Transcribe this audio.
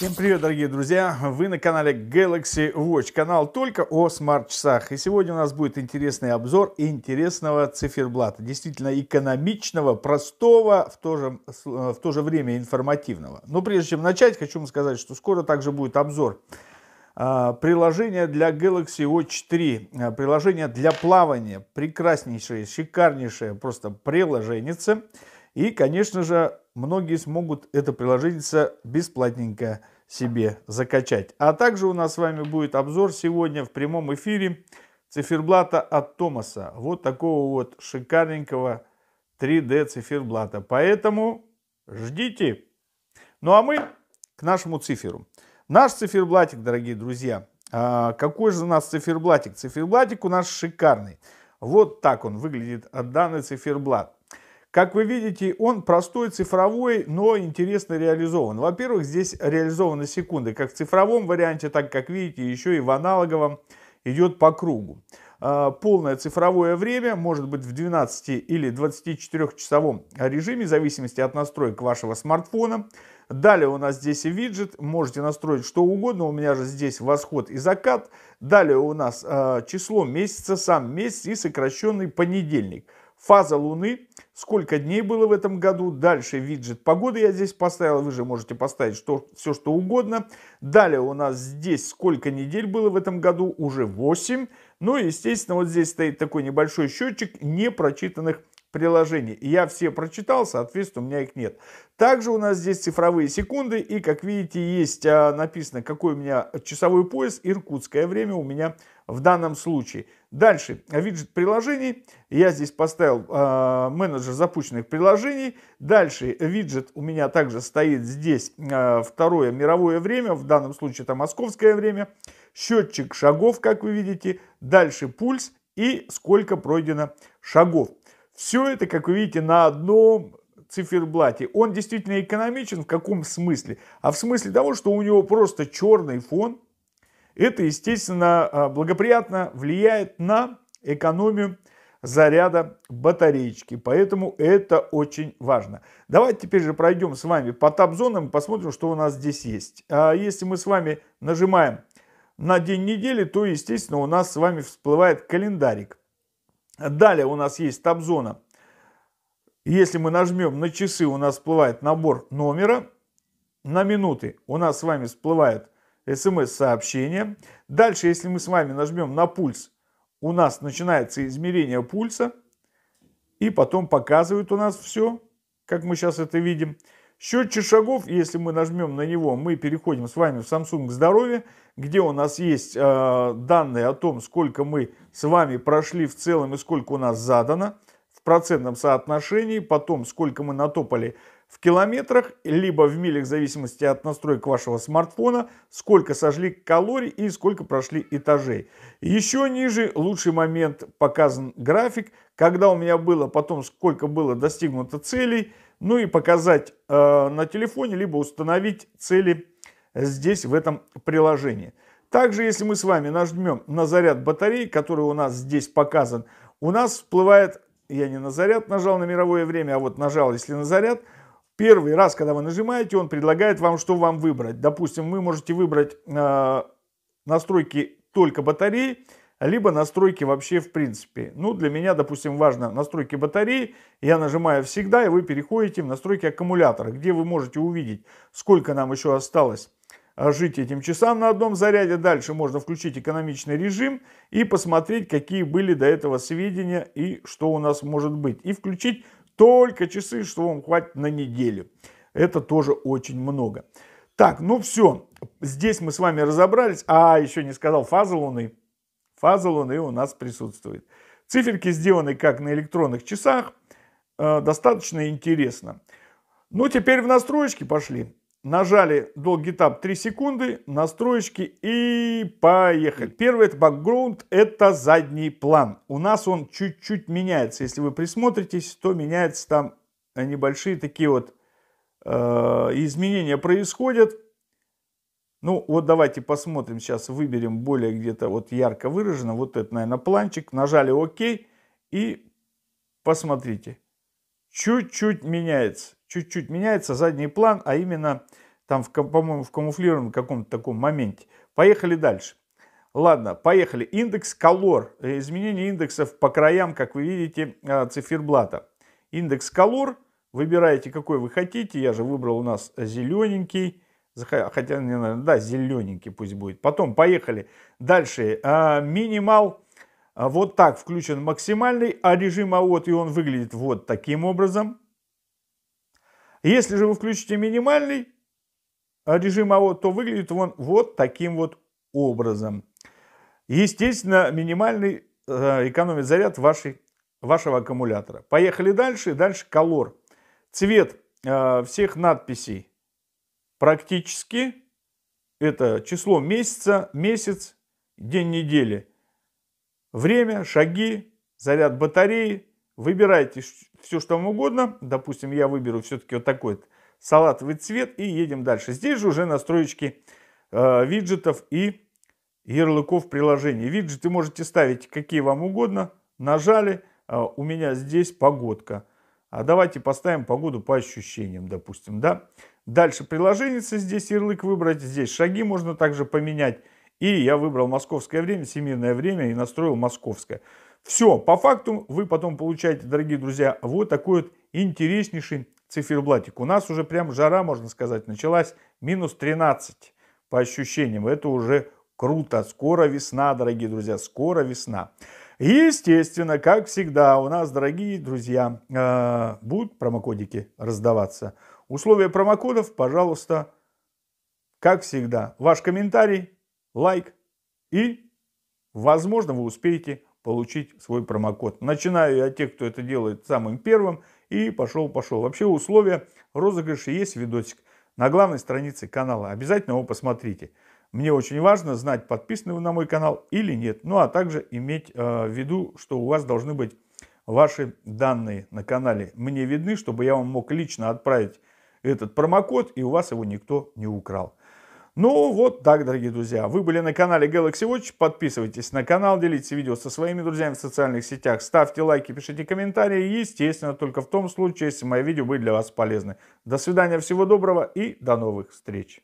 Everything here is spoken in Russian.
Всем привет, дорогие друзья! Вы на канале Galaxy Watch, канал только о смарт-часах. И сегодня у нас будет интересный обзор интересного циферблата. Действительно экономичного, простого, в то же, э, в то же время информативного. Но прежде чем начать, хочу вам сказать, что скоро также будет обзор а, приложения для Galaxy Watch 3, а, приложение для плавания, прекраснейшее, шикарнейшее просто приложение и, конечно же, многие смогут это приложение бесплатненько себе закачать. А также у нас с вами будет обзор сегодня в прямом эфире циферблата от Томаса. Вот такого вот шикарненького 3D циферблата. Поэтому ждите. Ну а мы к нашему циферу. Наш циферблатик, дорогие друзья. А, какой же у нас циферблатик? Циферблатик у нас шикарный. Вот так он выглядит данный циферблат. Как вы видите, он простой, цифровой, но интересно реализован. Во-первых, здесь реализованы секунды как в цифровом варианте, так как видите, еще и в аналоговом идет по кругу. А, полное цифровое время может быть в 12 или 24-часовом режиме, в зависимости от настроек вашего смартфона. Далее у нас здесь и виджет, можете настроить что угодно, у меня же здесь восход и закат. Далее у нас э, число месяца, сам месяц и сокращенный понедельник фаза Луны, сколько дней было в этом году, дальше виджет погоды я здесь поставил, вы же можете поставить что, все что угодно. Далее у нас здесь сколько недель было в этом году, уже 8. Ну и естественно вот здесь стоит такой небольшой счетчик непрочитанных приложений. я все прочитал, соответственно, у меня их нет. Также у нас здесь цифровые секунды. И, как видите, есть а, написано, какой у меня часовой пояс. Иркутское время у меня в данном случае. Дальше, виджет приложений. Я здесь поставил э, менеджер запущенных приложений. Дальше, виджет у меня также стоит здесь э, второе мировое время. В данном случае это московское время. Счетчик шагов, как вы видите. Дальше пульс и сколько пройдено шагов. Все это, как вы видите, на одном циферблате. Он действительно экономичен в каком смысле? А в смысле того, что у него просто черный фон. Это, естественно, а, благоприятно влияет на экономию заряда батареечки. Поэтому это очень важно. Давайте теперь же пройдем с вами по тап-зонам и посмотрим, что у нас здесь есть. А если мы с вами нажимаем на день недели, то, естественно, у нас с вами всплывает календарик. Далее у нас есть табзона. Если мы нажмем на часы, у нас всплывает набор номера. На минуты у нас с вами всплывает смс-сообщение. Дальше, если мы с вами нажмем на пульс, у нас начинается измерение пульса. И потом показывает у нас все, как мы сейчас это видим. Счетчик шагов, если мы нажмем на него, мы переходим с вами в Samsung Здоровье, где у нас есть э, данные о том, сколько мы с вами прошли в целом и сколько у нас задано в процентном соотношении, потом сколько мы натопали в километрах, либо в милях, в зависимости от настроек вашего смартфона, сколько сожгли калорий и сколько прошли этажей. Еще ниже лучший момент показан график, когда у меня было, потом сколько было достигнуто целей – ну и показать э, на телефоне, либо установить цели здесь в этом приложении. Также, если мы с вами нажмем на заряд батареи, который у нас здесь показан, у нас всплывает, я не на заряд нажал на мировое время, а вот нажал, если на заряд, первый раз, когда вы нажимаете, он предлагает вам, что вам выбрать. Допустим, вы можете выбрать э, настройки только батареи, либо настройки вообще в принципе. Ну, для меня, допустим, важно настройки батареи. Я нажимаю всегда, и вы переходите в настройки аккумулятора, где вы можете увидеть, сколько нам еще осталось а, жить этим часам на одном заряде. Дальше можно включить экономичный режим и посмотреть, какие были до этого сведения и что у нас может быть. И включить только часы, что вам хватит на неделю. Это тоже очень много. Так, ну все, здесь мы с вами разобрались. А, еще не сказал фазы Луны. Фаза Луны у нас присутствует. Циферки сделаны как на электронных часах. Э, достаточно интересно. Ну, теперь в настроечки пошли. Нажали долгий тап 3 секунды, настроечки и поехали. Первый это бэкграунд, это задний план. У нас он чуть-чуть меняется. Если вы присмотритесь, то меняются там э, небольшие такие вот э, изменения происходят. Ну, вот давайте посмотрим, сейчас выберем более где-то вот ярко выраженно Вот этот наверное, планчик. Нажали ОК и посмотрите. Чуть-чуть меняется. Чуть-чуть меняется задний план, а именно там, по-моему, в камуфлированном каком-то таком моменте. Поехали дальше. Ладно, поехали. Индекс колор. Э, изменение индексов по краям, как вы видите, а, циферблата. Индекс колор. Выбираете, какой вы хотите. Я же выбрал у нас зелененький. Хотя, не знаю, да, зелененький пусть будет. Потом поехали дальше. А, минимал а, вот так включен максимальный, а режим AOT и он выглядит вот таким образом. Если же вы включите минимальный а, режим вот то выглядит он вот таким вот образом. Естественно, минимальный экономит заряд вашей, вашего аккумулятора. Поехали дальше. Дальше колор. Цвет всех надписей практически это число месяца, месяц, день недели. Время, шаги, заряд батареи. Выбирайте все, что вам угодно. Допустим, я выберу все-таки вот такой вот салатовый цвет и едем дальше. Здесь же уже настроечки э, виджетов и ярлыков приложений. Виджеты можете ставить какие вам угодно. Нажали, э, у меня здесь погодка. А давайте поставим погоду по ощущениям, допустим, да. Дальше приложение здесь ярлык выбрать, здесь шаги можно также поменять. И я выбрал московское время, семейное время и настроил московское. Все, по факту вы потом получаете, дорогие друзья, вот такой вот интереснейший циферблатик. У нас уже прям жара, можно сказать, началась. Минус 13 по ощущениям. Это уже круто. Скоро весна, дорогие друзья, скоро весна. Естественно, как всегда, у нас, дорогие друзья, э, будут промокодики раздаваться – Условия промокодов, пожалуйста, как всегда, ваш комментарий, лайк и, возможно, вы успеете получить свой промокод. Начинаю я от тех, кто это делает самым первым и пошел-пошел. Вообще условия розыгрыша есть видосик на главной странице канала. Обязательно его посмотрите. Мне очень важно знать, подписаны вы на мой канал или нет. Ну а также иметь э, в виду, что у вас должны быть ваши данные на канале. Мне видны, чтобы я вам мог лично отправить этот промокод, и у вас его никто не украл. Ну вот так, дорогие друзья. Вы были на канале Galaxy Watch. Подписывайтесь на канал, делитесь видео со своими друзьями в социальных сетях. Ставьте лайки, пишите комментарии. Естественно, только в том случае, если мои видео были для вас полезны. До свидания, всего доброго и до новых встреч.